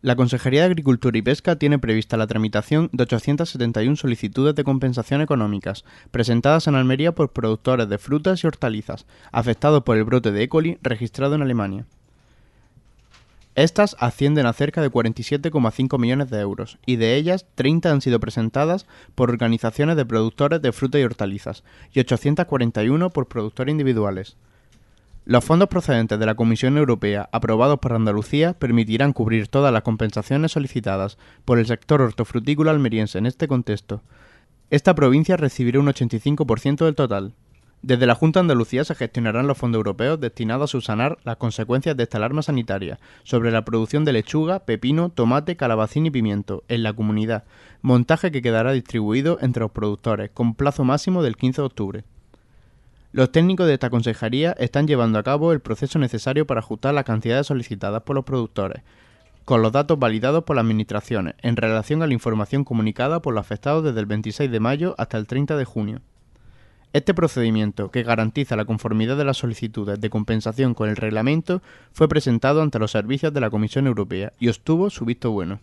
La Consejería de Agricultura y Pesca tiene prevista la tramitación de 871 solicitudes de compensación económicas presentadas en Almería por productores de frutas y hortalizas afectados por el brote de E. coli registrado en Alemania. Estas ascienden a cerca de 47,5 millones de euros y de ellas 30 han sido presentadas por organizaciones de productores de frutas y hortalizas y 841 por productores individuales. Los fondos procedentes de la Comisión Europea aprobados por Andalucía permitirán cubrir todas las compensaciones solicitadas por el sector hortofrutícola almeriense en este contexto. Esta provincia recibirá un 85% del total. Desde la Junta de Andalucía se gestionarán los fondos europeos destinados a subsanar las consecuencias de esta alarma sanitaria sobre la producción de lechuga, pepino, tomate, calabacín y pimiento en la comunidad, montaje que quedará distribuido entre los productores con plazo máximo del 15 de octubre. Los técnicos de esta consejería están llevando a cabo el proceso necesario para ajustar las cantidades solicitadas por los productores, con los datos validados por las administraciones, en relación a la información comunicada por los afectados desde el 26 de mayo hasta el 30 de junio. Este procedimiento, que garantiza la conformidad de las solicitudes de compensación con el reglamento, fue presentado ante los servicios de la Comisión Europea y obtuvo su visto bueno.